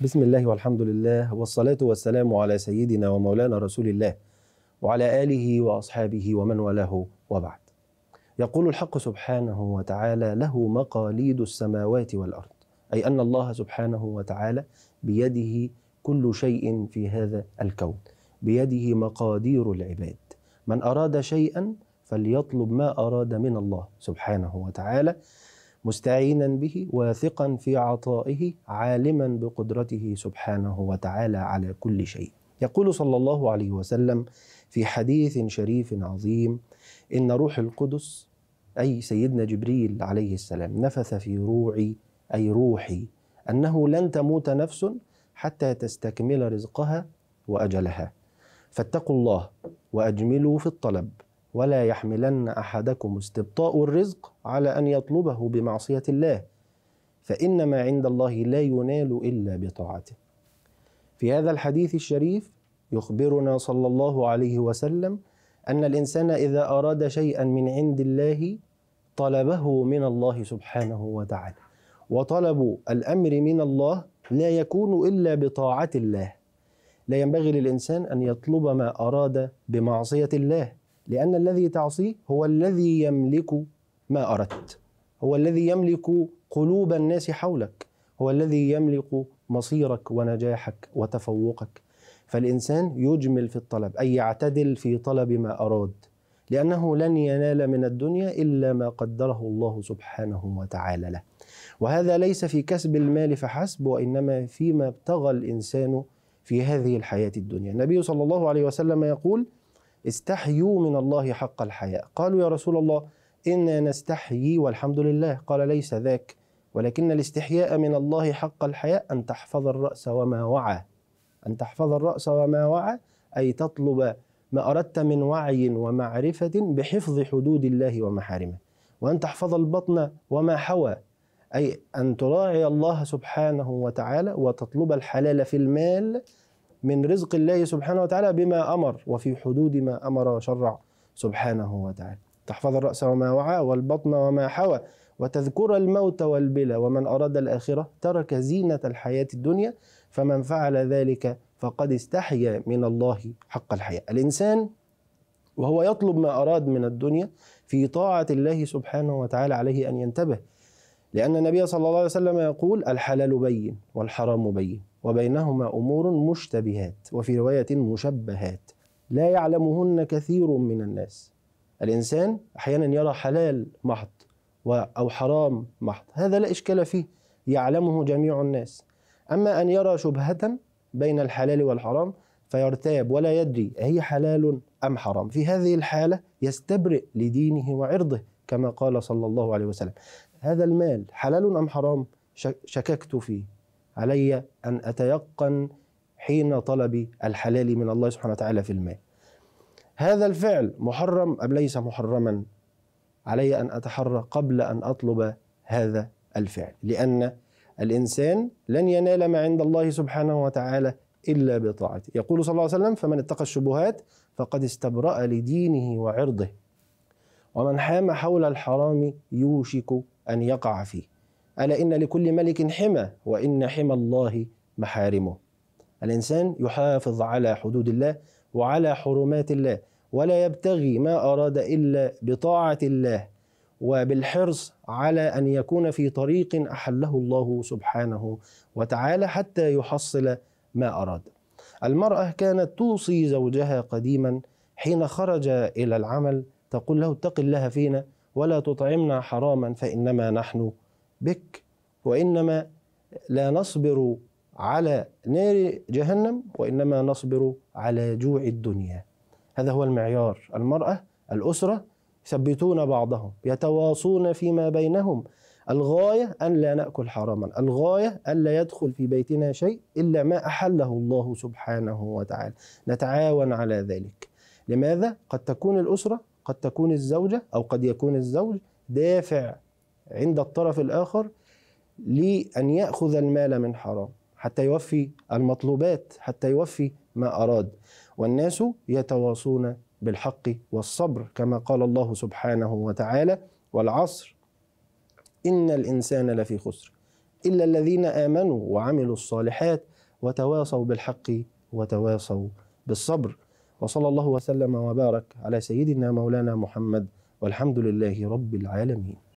بسم الله والحمد لله والصلاة والسلام على سيدنا ومولانا رسول الله وعلى آله وأصحابه ومن والاه وبعد. يقول الحق سبحانه وتعالى: له مقاليد السماوات والأرض، أي أن الله سبحانه وتعالى بيده كل شيء في هذا الكون، بيده مقادير العباد. من أراد شيئا فليطلب ما أراد من الله سبحانه وتعالى مستعينا به واثقا في عطائه عالما بقدرته سبحانه وتعالى على كل شيء يقول صلى الله عليه وسلم في حديث شريف عظيم ان روح القدس اي سيدنا جبريل عليه السلام نفث في روعي اي روحي انه لن تموت نفس حتى تستكمل رزقها واجلها فاتقوا الله واجملوا في الطلب ولا يحملن احدكم استبطاء الرزق على ان يطلبه بمعصيه الله فان ما عند الله لا ينال الا بطاعته في هذا الحديث الشريف يخبرنا صلى الله عليه وسلم ان الانسان اذا اراد شيئا من عند الله طلبه من الله سبحانه وتعالى وطلب الامر من الله لا يكون الا بطاعه الله لا ينبغي للانسان ان يطلب ما اراد بمعصيه الله لأن الذي تعصيه هو الذي يملك ما أردت هو الذي يملك قلوب الناس حولك هو الذي يملك مصيرك ونجاحك وتفوقك فالإنسان يجمل في الطلب أي يعتدل في طلب ما أراد لأنه لن ينال من الدنيا إلا ما قدره الله سبحانه وتعالى له وهذا ليس في كسب المال فحسب وإنما فيما ابتغى الإنسان في هذه الحياة الدنيا النبي صلى الله عليه وسلم يقول استحيوا من الله حق الحياء قالوا يا رسول الله إنا نستحيي والحمد لله قال ليس ذاك ولكن الاستحياء من الله حق الحياء أن تحفظ الرأس وما وعى أن تحفظ الرأس وما وعى أي تطلب ما أردت من وعي ومعرفة بحفظ حدود الله ومحارمه وأن تحفظ البطن وما حوى أي أن تراعي الله سبحانه وتعالى وتطلب الحلال في المال من رزق الله سبحانه وتعالى بما أمر وفي حدود ما أمر وشرع سبحانه وتعالى تحفظ الرأس وما وعى والبطن وما حوى وتذكر الموت والبلى ومن أراد الآخرة ترك زينة الحياة الدنيا فمن فعل ذلك فقد استحيا من الله حق الحياة الإنسان وهو يطلب ما أراد من الدنيا في طاعة الله سبحانه وتعالى عليه أن ينتبه لأن النبي صلى الله عليه وسلم يقول الحلال بين والحرام بين وبينهما أمور مشتبهات وفي رواية مشبهات لا يعلمهن كثير من الناس الإنسان أحيانا يرى حلال محض أو حرام محض هذا لا إشكال فيه يعلمه جميع الناس أما أن يرى شبهة بين الحلال والحرام فيرتاب ولا يدري أهي حلال أم حرام في هذه الحالة يستبرئ لدينه وعرضه كما قال صلى الله عليه وسلم هذا المال حلال أم حرام شككت فيه علي أن أتيقن حين طلبي الحلال من الله سبحانه وتعالى في المال هذا الفعل محرم أم ليس محرما علي أن أتحرى قبل أن أطلب هذا الفعل لأن الإنسان لن ينال ما عند الله سبحانه وتعالى إلا بطاعته يقول صلى الله عليه وسلم فمن اتقى الشبهات فقد استبرأ لدينه وعرضه ومن حام حول الحرام يوشك أن يقع فيه ألا إن لكل ملك حمى وإن حمى الله محارمه الإنسان يحافظ على حدود الله وعلى حرمات الله ولا يبتغي ما أراد إلا بطاعة الله وبالحرص على أن يكون في طريق أحله الله سبحانه وتعالى حتى يحصل ما أراد المرأة كانت توصي زوجها قديما حين خرج إلى العمل تقول له اتق الله فينا ولا تطعمنا حراما فإنما نحن بك وإنما لا نصبر على نار جهنم وإنما نصبر على جوع الدنيا هذا هو المعيار المرأة الأسرة يثبتون بعضهم يتواصون فيما بينهم الغاية أن لا نأكل حراما الغاية أن لا يدخل في بيتنا شيء إلا ما أحله الله سبحانه وتعالى نتعاون على ذلك لماذا؟ قد تكون الأسرة قد تكون الزوجة أو قد يكون الزوج دافع عند الطرف الآخر لأن يأخذ المال من حرام حتى يوفي المطلوبات حتى يوفي ما أراد والناس يتواصون بالحق والصبر كما قال الله سبحانه وتعالى والعصر إن الإنسان لفي خسر إلا الذين آمنوا وعملوا الصالحات وتواصوا بالحق وتواصوا بالصبر وصلى الله وسلم وبارك على سيدنا مولانا محمد والحمد لله رب العالمين